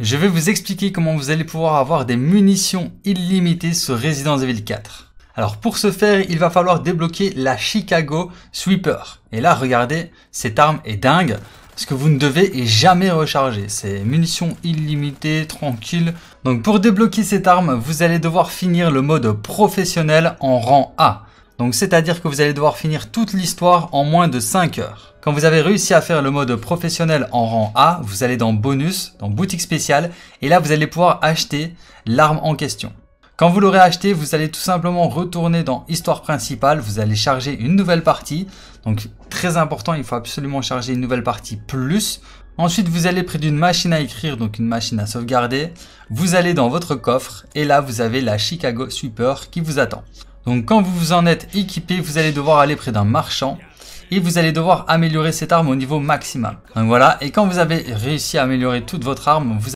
Je vais vous expliquer comment vous allez pouvoir avoir des munitions illimitées sur Resident Evil 4. Alors pour ce faire, il va falloir débloquer la Chicago Sweeper. Et là, regardez, cette arme est dingue. Ce que vous ne devez jamais recharger. C'est munitions illimitées, tranquille. Donc pour débloquer cette arme, vous allez devoir finir le mode professionnel en rang A. Donc c'est-à-dire que vous allez devoir finir toute l'histoire en moins de 5 heures. Quand vous avez réussi à faire le mode professionnel en rang A, vous allez dans bonus, dans boutique spéciale, et là vous allez pouvoir acheter l'arme en question. Quand vous l'aurez acheté, vous allez tout simplement retourner dans histoire principale, vous allez charger une nouvelle partie. Donc très important, il faut absolument charger une nouvelle partie plus. Ensuite, vous allez près d'une machine à écrire, donc une machine à sauvegarder. Vous allez dans votre coffre et là, vous avez la Chicago Super qui vous attend. Donc quand vous vous en êtes équipé, vous allez devoir aller près d'un marchand et vous allez devoir améliorer cette arme au niveau maximum. Donc voilà, et quand vous avez réussi à améliorer toute votre arme, vous